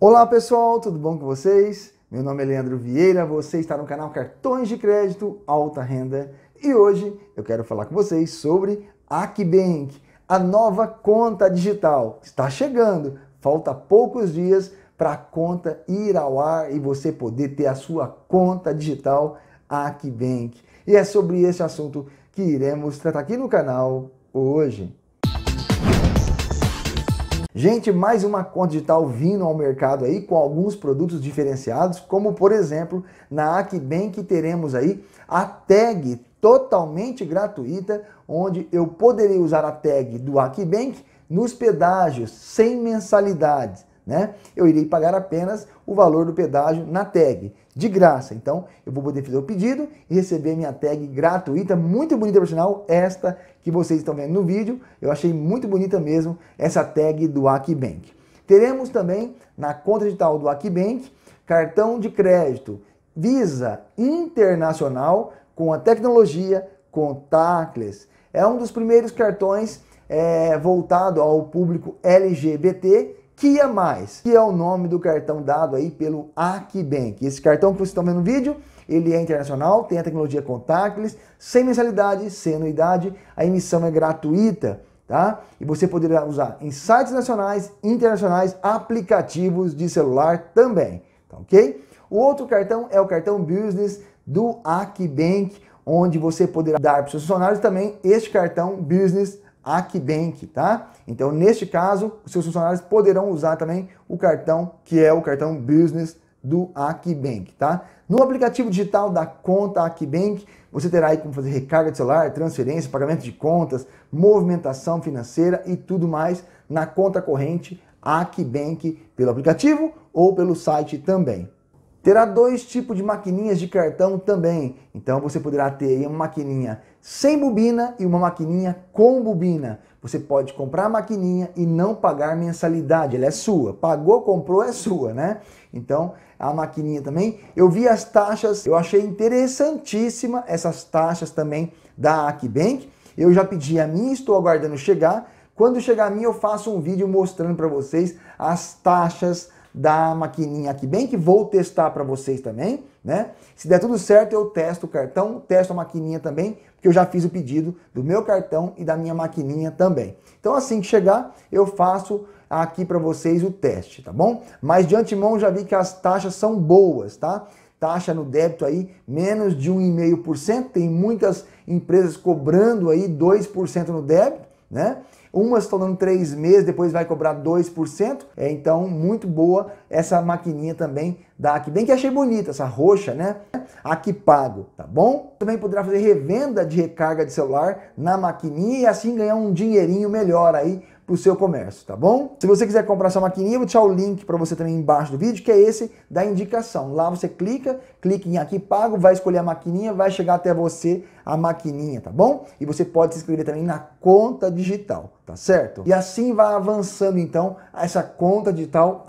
Olá pessoal, tudo bom com vocês? Meu nome é Leandro Vieira, você está no canal Cartões de Crédito Alta Renda e hoje eu quero falar com vocês sobre AcBank, a nova conta digital. Está chegando, falta poucos dias para a conta ir ao ar e você poder ter a sua conta digital AcBank. E é sobre esse assunto que iremos tratar aqui no canal hoje. Gente, mais uma conta digital vindo ao mercado aí com alguns produtos diferenciados, como por exemplo, na AcBank teremos aí a tag totalmente gratuita, onde eu poderei usar a tag do AcBank nos pedágios sem mensalidades né? Eu irei pagar apenas o valor do pedágio na tag, de graça. Então, eu vou poder fazer o pedido e receber minha tag gratuita, muito bonita profissional, esta que vocês estão vendo no vídeo. Eu achei muito bonita mesmo essa tag do Aquibank. Teremos também na conta digital do Aquibank cartão de crédito Visa Internacional com a tecnologia contactless. É um dos primeiros cartões é, voltado ao público LGBT Kia é Mais, que é o nome do cartão dado aí pelo Akibank. Esse cartão que vocês estão vendo no vídeo, ele é internacional, tem a tecnologia contactless, sem mensalidade, sem anuidade, a emissão é gratuita, tá? E você poderá usar em sites nacionais, internacionais, aplicativos de celular também, tá ok? O outro cartão é o cartão Business do Akibank, onde você poderá dar para os seus funcionários também este cartão Business Akbank, tá? Então, neste caso, os seus funcionários poderão usar também o cartão que é o cartão Business do Akbank, tá? No aplicativo digital da conta Akbank você terá aí como fazer recarga de celular, transferência, pagamento de contas, movimentação financeira e tudo mais na conta corrente Akbank pelo aplicativo ou pelo site também. Terá dois tipos de maquininhas de cartão também. Então você poderá ter uma maquininha sem bobina e uma maquininha com bobina. Você pode comprar a maquininha e não pagar mensalidade, ela é sua. Pagou, comprou, é sua, né? Então, a maquininha também. Eu vi as taxas, eu achei interessantíssima essas taxas também da Acbank. Eu já pedi a minha, estou aguardando chegar. Quando chegar a minha, eu faço um vídeo mostrando para vocês as taxas da maquininha aqui bem, que vou testar para vocês também, né? Se der tudo certo, eu testo o cartão, testo a maquininha também, porque eu já fiz o pedido do meu cartão e da minha maquininha também. Então assim que chegar, eu faço aqui para vocês o teste, tá bom? Mas de antemão já vi que as taxas são boas, tá? taxa no débito aí menos de um e meio por cento. Tem muitas empresas cobrando aí dois por cento no débito né? Umas estão dando três meses, depois vai cobrar 2%. É, então, muito boa essa maquininha também da aqui. Bem que achei bonita essa roxa, né? Aqui pago, tá bom? Também poderá fazer revenda de recarga de celular na maquininha e assim ganhar um dinheirinho melhor aí para o seu comércio, tá bom? Se você quiser comprar essa maquininha, eu vou deixar o link para você também embaixo do vídeo, que é esse da indicação. Lá você clica, clica em aqui pago, vai escolher a maquininha, vai chegar até você a maquininha, tá bom? E você pode se inscrever também na conta digital, tá certo? E assim vai avançando então essa conta digital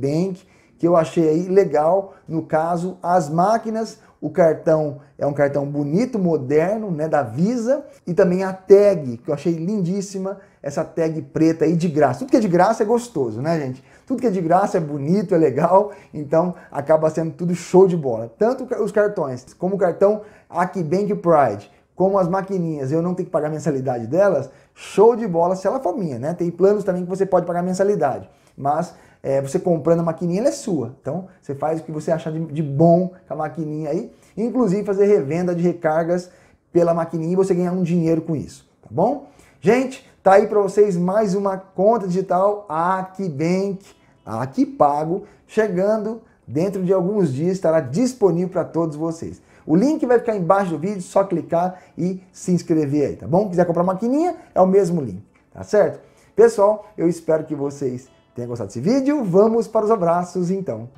bank que eu achei aí legal. No caso, as máquinas, o cartão é um cartão bonito, moderno, né, da Visa, e também a tag, que eu achei lindíssima, essa tag preta aí de graça. Tudo que é de graça é gostoso, né, gente? Tudo que é de graça é bonito, é legal, então acaba sendo tudo show de bola. Tanto os cartões, como o cartão Akibank Pride, como as maquininhas, eu não tenho que pagar mensalidade delas, show de bola se ela for minha, né? Tem planos também que você pode pagar mensalidade, mas é, você comprando a maquininha, ela é sua. Então, você faz o que você achar de, de bom com a maquininha aí. Inclusive, fazer revenda de recargas pela maquininha e você ganhar um dinheiro com isso, tá bom? Gente, tá aí para vocês mais uma conta digital AcBank, AcPago, chegando dentro de alguns dias, estará disponível para todos vocês. O link vai ficar embaixo do vídeo, só clicar e se inscrever aí, tá bom? Quiser comprar maquininha, é o mesmo link, tá certo? Pessoal, eu espero que vocês tenha gostado desse vídeo. Vamos para os abraços, então.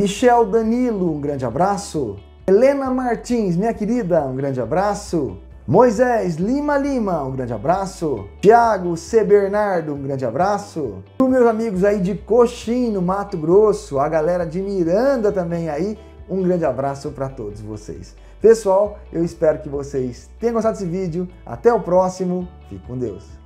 Michel Danilo, um grande abraço. Helena Martins, minha querida, um grande abraço. Moisés Lima Lima, um grande abraço. Tiago C. Bernardo, um grande abraço. Para meus amigos aí de Coxim, no Mato Grosso, a galera de Miranda também aí, um grande abraço para todos vocês. Pessoal, eu espero que vocês tenham gostado desse vídeo. Até o próximo. Fique com Deus.